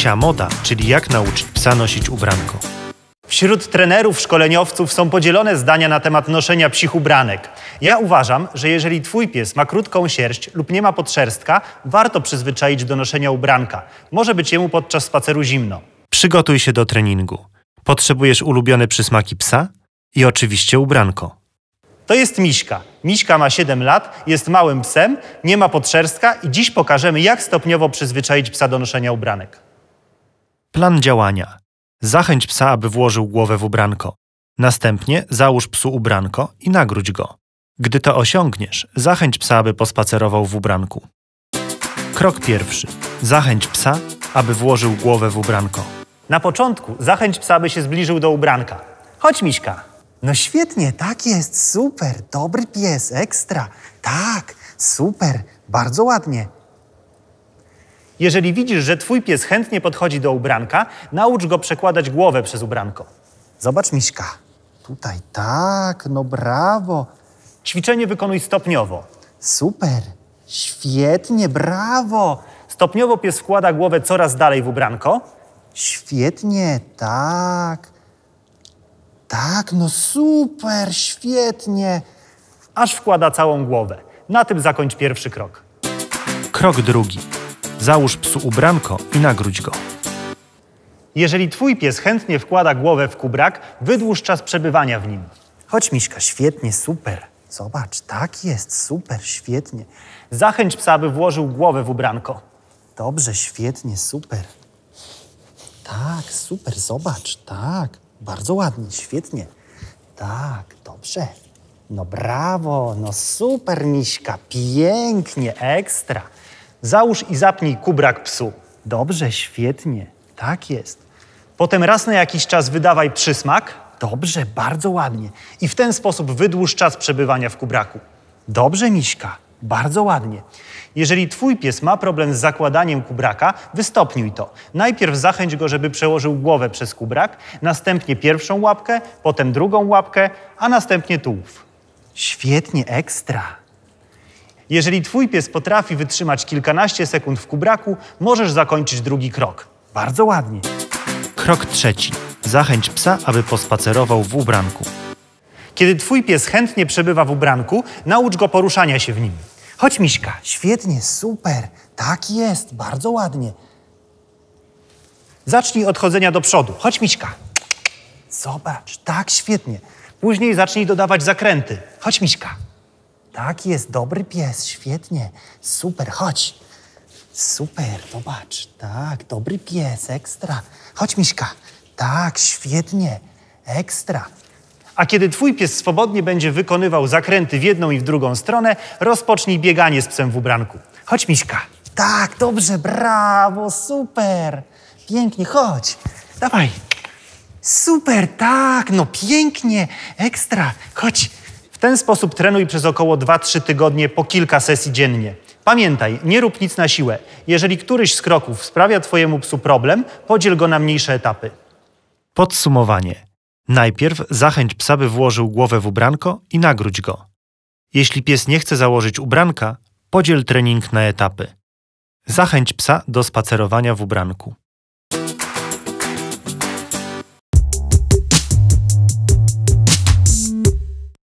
Psia moda, czyli jak nauczyć psa nosić ubranko. Wśród trenerów, szkoleniowców są podzielone zdania na temat noszenia psich ubranek. Ja uważam, że jeżeli twój pies ma krótką sierść lub nie ma podszerstka, warto przyzwyczaić do noszenia ubranka. Może być jemu podczas spaceru zimno. Przygotuj się do treningu. Potrzebujesz ulubione przysmaki psa i oczywiście ubranko. To jest Miśka. Miśka ma 7 lat, jest małym psem, nie ma podszerstka i dziś pokażemy, jak stopniowo przyzwyczaić psa do noszenia ubranek. Plan działania. Zachęć psa, aby włożył głowę w ubranko. Następnie załóż psu ubranko i nagródź go. Gdy to osiągniesz, zachęć psa, aby pospacerował w ubranku. Krok pierwszy. Zachęć psa, aby włożył głowę w ubranko. Na początku zachęć psa, by się zbliżył do ubranka. Chodź, Miśka. No świetnie, tak jest, super, dobry pies, ekstra. Tak, super, bardzo ładnie. Jeżeli widzisz, że twój pies chętnie podchodzi do ubranka, naucz go przekładać głowę przez ubranko. Zobacz, Miśka. Tutaj tak, no brawo. Ćwiczenie wykonuj stopniowo. Super, świetnie, brawo. Stopniowo pies wkłada głowę coraz dalej w ubranko. Świetnie, tak. Tak, no super, świetnie. Aż wkłada całą głowę. Na tym zakończ pierwszy krok. Krok drugi. Załóż psu ubranko i nagródź go. Jeżeli twój pies chętnie wkłada głowę w kubrak, wydłuż czas przebywania w nim. Chodź, Miśka, świetnie, super. Zobacz, tak jest, super, świetnie. Zachęć psa, by włożył głowę w ubranko. Dobrze, świetnie, super. Tak, super, zobacz, tak. Bardzo ładnie, świetnie. Tak, dobrze. No brawo, no super, Miśka, pięknie, ekstra. Załóż i zapnij kubrak psu. Dobrze, świetnie. Tak jest. Potem raz na jakiś czas wydawaj przysmak. Dobrze, bardzo ładnie. I w ten sposób wydłuż czas przebywania w kubraku. Dobrze, Miśka, bardzo ładnie. Jeżeli twój pies ma problem z zakładaniem kubraka, wystopniuj to. Najpierw zachęć go, żeby przełożył głowę przez kubrak, następnie pierwszą łapkę, potem drugą łapkę, a następnie tułów. Świetnie, ekstra. Jeżeli twój pies potrafi wytrzymać kilkanaście sekund w kubraku, możesz zakończyć drugi krok. Bardzo ładnie. Krok trzeci. Zachęć psa, aby pospacerował w ubranku. Kiedy twój pies chętnie przebywa w ubranku, naucz go poruszania się w nim. Chodź, Miśka. Świetnie, super. Tak jest, bardzo ładnie. Zacznij od chodzenia do przodu. Chodź, Miśka. Zobacz, tak świetnie. Później zacznij dodawać zakręty. Chodź, Miśka. Tak jest, dobry pies, świetnie. Super, chodź. Super, zobacz. Tak, dobry pies, ekstra. Chodź, Miśka. Tak, świetnie, ekstra. A kiedy twój pies swobodnie będzie wykonywał zakręty w jedną i w drugą stronę, rozpocznij bieganie z psem w ubranku. Chodź, Miśka. Tak, dobrze, brawo, super. Pięknie, chodź. Dawaj. Super, tak, no pięknie, ekstra. Chodź, ten sposób trenuj przez około 2-3 tygodnie po kilka sesji dziennie. Pamiętaj, nie rób nic na siłę. Jeżeli któryś z kroków sprawia Twojemu psu problem, podziel go na mniejsze etapy. Podsumowanie. Najpierw zachęć psa, by włożył głowę w ubranko i nagródź go. Jeśli pies nie chce założyć ubranka, podziel trening na etapy. Zachęć psa do spacerowania w ubranku.